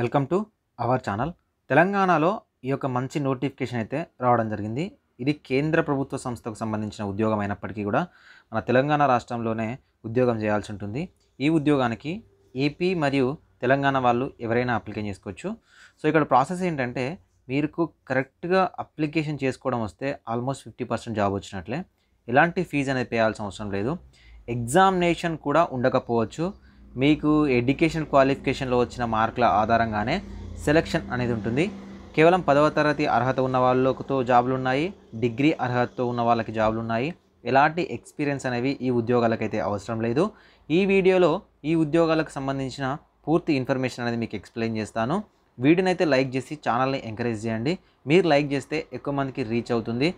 welcome to our channel తెలంగాణలో ఈ యొక్క మంచి నోటిఫికేషన్ అయితే రావడం జరిగింది ఇది కేంద్ర ప్రభుత్వ సంస్థకు సంబంధించిన ఉద్యోగం అయినప్పటికీ కూడా మన తెలంగాణ రాష్ట్రంలోనే ఉద్యోగం చేయాల్సి ఉంటుంది ఈ ఉద్యోగానికి ఏపీ మరియు తెలంగాణ వాళ్ళు ఎవరైనా అప్లికేషన్ చేసుకోవచ్చు సో ఇక్కడ ప్రాసెస్ ఏంటంటే మీరు కరెక్ట్గా అప్లికేషన్ చేసుకోవడం వస్తే ఆల్మోస్ట్ ఫిఫ్టీ పర్సెంట్ జాబ్ వచ్చినట్లే ఎలాంటి ఫీజు అనేది పేయాల్సిన అవసరం లేదు ఎగ్జామినేషన్ కూడా ఉండకపోవచ్చు మీకు ఎడ్యుకేషన్ క్వాలిఫికేషన్లో వచ్చిన మార్కుల ఆధారంగానే సెలక్షన్ అనేది ఉంటుంది కేవలం పదవ తరగతి అర్హత ఉన్న వాళ్ళతో జాబులు ఉన్నాయి డిగ్రీ అర్హతతో ఉన్న వాళ్ళకి జాబులు ఉన్నాయి ఎలాంటి ఎక్స్పీరియన్స్ అనేవి ఈ ఉద్యోగాలకైతే అవసరం లేదు ఈ వీడియోలో ఈ ఉద్యోగాలకు సంబంధించిన పూర్తి ఇన్ఫర్మేషన్ అనేది మీకు ఎక్స్ప్లెయిన్ చేస్తాను వీడియోనైతే లైక్ చేసి ఛానల్ని ఎంకరేజ్ చేయండి మీరు లైక్ చేస్తే ఎక్కువ మందికి రీచ్ అవుతుంది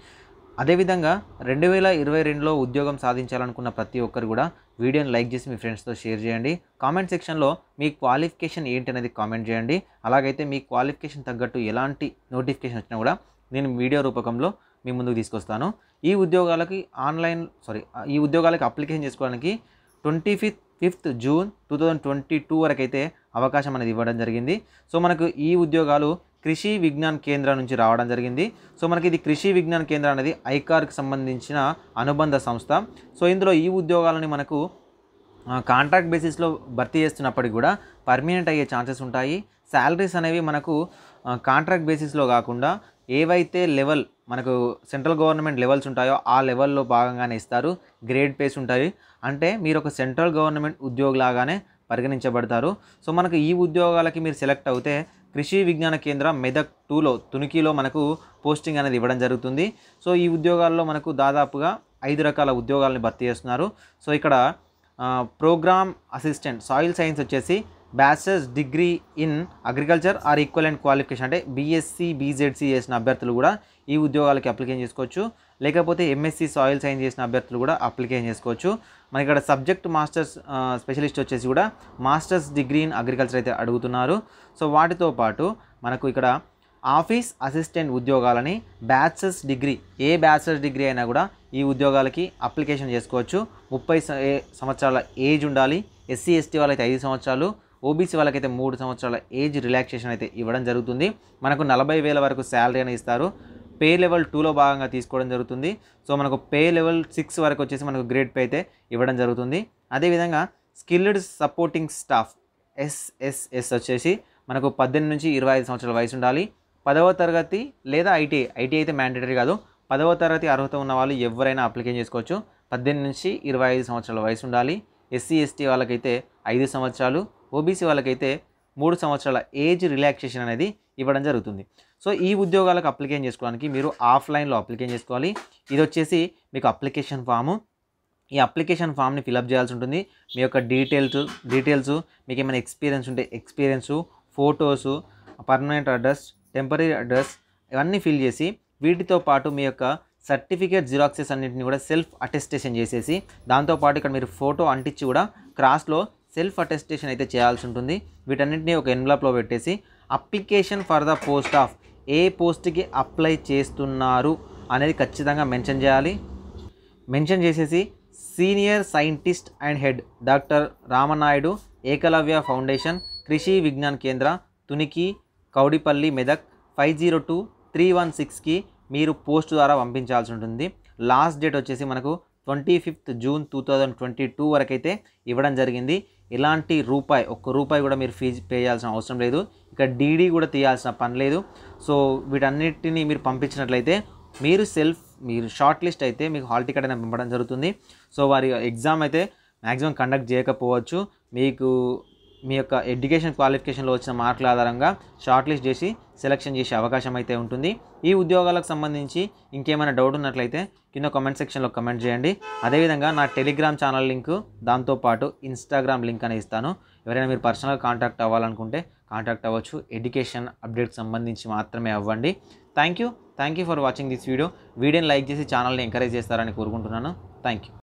అదేవిధంగా రెండు వేల ఇరవై రెండులో ఉద్యోగం సాధించాలనుకున్న ప్రతి ఒక్కరు కూడా వీడియోని లైక్ చేసి మీ ఫ్రెండ్స్తో షేర్ చేయండి కామెంట్ సెక్షన్లో మీ క్వాలిఫికేషన్ ఏంటి అనేది కామెంట్ చేయండి అలాగైతే మీ క్వాలిఫికేషన్ తగ్గట్టు ఎలాంటి నోటిఫికేషన్ వచ్చినా కూడా నేను వీడియో రూపకంలో మీ ముందుకు తీసుకొస్తాను ఈ ఉద్యోగాలకి ఆన్లైన్ సారీ ఈ ఉద్యోగాలకి అప్లికేషన్ చేసుకోవడానికి twenty fifth fifth June two thousand twenty two వరకు అయితే అవకాశం అనేది ఇవ్వడం జరిగింది సో మనకు ఈ ఉద్యోగాలు కృషి విజ్ఞాన్ కేంద్రం నుంచి రావడం జరిగింది సో మనకి ఇది కృషి విజ్ఞాన్ కేంద్రం అనేది ఐకార్కి సంబంధించిన అనుబంధ సంస్థ సో ఇందులో ఈ ఉద్యోగాలని మనకు కాంట్రాక్ట్ బేసిస్లో భర్తీ చేస్తున్నప్పటికి కూడా పర్మినెంట్ అయ్యే ఛాన్సెస్ ఉంటాయి శాలరీస్ అనేవి మనకు కాంట్రాక్ట్ బేసిస్లో కాకుండా ఏవైతే లెవెల్ మనకు సెంట్రల్ గవర్నమెంట్ లెవెల్స్ ఉంటాయో ఆ లెవెల్లో భాగంగానే ఇస్తారు గ్రేడ్ పేస్ ఉంటాయి అంటే మీరు ఒక సెంట్రల్ గవర్నమెంట్ ఉద్యోగులాగానే పరిగణించబడతారు సో మనకు ఈ ఉద్యోగాలకి మీరు సెలెక్ట్ అవుతే కృషి విజ్ఞాన కేంద్రం మెదక్ టూలో తునికిలో మనకు పోస్టింగ్ అనేది ఇవ్వడం జరుగుతుంది సో ఈ ఉద్యోగాల్లో మనకు దాదాపుగా ఐదు రకాల ఉద్యోగాలను భర్తీ చేస్తున్నారు సో ఇక్కడ ప్రోగ్రామ్ అసిస్టెంట్ సాయిల్ సైన్స్ వచ్చేసి bachelors degree in agriculture or equal and qualification అంటే బీఎస్సీ బీజెడ్సీ చేసిన అభ్యర్థులు కూడా ఈ ఉద్యోగాలకి అప్లికేషన్ చేసుకోవచ్చు లేకపోతే ఎంఎస్సి సాయిల్ సైన్స్ చేసిన అభ్యర్థులు కూడా అప్లికేషన్ చేసుకోవచ్చు మన ఇక్కడ సబ్జెక్ట్ మాస్టర్స్ స్పెషలిస్ట్ వచ్చేసి కూడా మాస్టర్స్ డిగ్రీ ఇన్ అగ్రికల్చర్ అయితే అడుగుతున్నారు సో వాటితో పాటు మనకు ఇక్కడ ఆఫీస్ అసిస్టెంట్ ఉద్యోగాలని బ్యాచ్లర్స్ డిగ్రీ ఏ బ్యాచ్లర్స్ డిగ్రీ అయినా కూడా ఈ ఉద్యోగాలకి అప్లికేషన్ చేసుకోవచ్చు ముప్పై సంవత్సరాల ఏజ్ ఉండాలి ఎస్సీ ఎస్టీ వాళ్ళకి ఐదు సంవత్సరాలు ఓబీసీ వాళ్ళకైతే మూడు సంవత్సరాల ఏజ్ రిలాక్సేషన్ అయితే ఇవ్వడం జరుగుతుంది మనకు నలభై వేల వరకు శాలరీ అని ఇస్తారు పే లెవెల్ టూలో భాగంగా తీసుకోవడం జరుగుతుంది సో మనకు పే లెవెల్ సిక్స్ వరకు వచ్చేసి మనకు గ్రేడ్ పే అయితే ఇవ్వడం జరుగుతుంది అదేవిధంగా స్కిల్డ్ సపోర్టింగ్ స్టాఫ్ ఎస్ఎస్ఎస్ వచ్చేసి మనకు పద్దెనిమిది నుంచి ఇరవై ఐదు సంవత్సరాల వయసు ఉండాలి పదవ తరగతి లేదా ఐటీఐ ఐటీఐ అయితే మ్యాండేటరీ కాదు పదవ తరగతి అర్హత ఉన్న వాళ్ళు ఎవరైనా అప్లికేషన్ చేసుకోవచ్చు పద్దెనిమిది నుంచి ఇరవై ఐదు సంవత్సరాల వయసు ఉండాలి ఎస్సీ ఎస్టీ వాళ్ళకైతే ఐదు సంవత్సరాలు ఓబీసీ వాళ్ళకైతే మూడు సంవత్సరాల ఏజ్ రిలాక్సేషన్ అనేది ఇవ్వడం జరుగుతుంది సో ఈ ఉద్యోగాలకు అప్లికేషన్ చేసుకోవడానికి మీరు ఆఫ్లైన్లో అప్లికేషన్ చేసుకోవాలి ఇది వచ్చేసి మీకు అప్లికేషన్ ఫాము ఈ అప్లికేషన్ ఫామ్ని ఫిలప్ చేయాల్సి ఉంటుంది మీ యొక్క డీటెయిల్స్ డీటెయిల్స్ మీకు ఏమైనా ఎక్స్పీరియన్స్ ఉంటే experience photos permanent address temporary address ఇవన్నీ ఫిల్ చేసి వీటితో పాటు మీ యొక్క సర్టిఫికేట్ జిరాక్సెస్ అన్నింటినీ కూడా సెల్ఫ్ అటెస్టేషన్ చేసేసి దాంతోపాటు ఇక్కడ మీరు ఫోటో అంటించి కూడా క్రాస్లో సెల్ఫ్ అటెస్టేషన్ అయితే చేయాల్సి ఉంటుంది వీటన్నింటినీ ఒక ఎన్వలప్లో పెట్టేసి application for the post of ఏ పోస్ట్కి అప్లై చేస్తున్నారు అనేది ఖచ్చితంగా మెన్షన్ చేయాలి మెన్షన్ చేసేసి senior scientist and head doctor Ramanaidu Ekalavya foundation Krishi Vigyan Kendra Tuniki Kaudipalli Medak five zero two three one సిక్స్కి మీరు పోస్ట్ ద్వారా పంపించాల్సి ఉంటుంది లాస్ట్ డేట్ వచ్చేసి మనకు twenty fifth June two thousand twenty two వరకైతే ఇవ్వడం జరిగింది ఎలాంటి రూపాయి ఒక్క రూపాయి కూడా మీరు ఫీజు పే చేయాల్సిన అవసరం లేదు ఇక డీడీ కూడా తీయాల్సిన పని లేదు సో వీటన్నిటిని మీరు పంపించినట్లయితే మీరు సెల్ఫ్ మీరు షార్ట్ లిస్ట్ అయితే మీకు హాల్ టికెట్ అనేది పంపడం జరుగుతుంది సో వారి ఎగ్జామ్ అయితే మ్యాక్సిమం కండక్ట్ చేయకపోవచ్చు మీకు మీ యొక్క ఎడ్యుకేషన్ క్వాలిఫికేషన్లో వచ్చిన మార్కుల ఆధారంగా షార్ట్ లిస్ట్ చేసి సెలెక్షన్ చేసే అవకాశం అయితే ఉంటుంది ఈ ఉద్యోగాలకు సంబంధించి ఇంకేమైనా డౌట్ ఉన్నట్లయితే కింద కమెంట్ సెక్షన్లో కమెంట్ చేయండి అదేవిధంగా నా టెలిగ్రామ్ ఛానల్ లింకు దాంతోపాటు ఇన్స్టాగ్రామ్ లింక్ అనే ఇస్తాను ఎవరైనా మీరు పర్సనల్గా కాంటాక్ట్ అవ్వాలనుకుంటే కాంటాక్ట్ అవ్వచ్చు ఎడ్యుకేషన్ అప్డేట్కి సంబంధించి మాత్రమే అవ్వండి thank you thank you for watching this video వీడియోని లైక్ చేసి ఛానల్ని ఎంకరేజ్ చేస్తారని కోరుకుంటున్నాను థ్యాంక్ యూ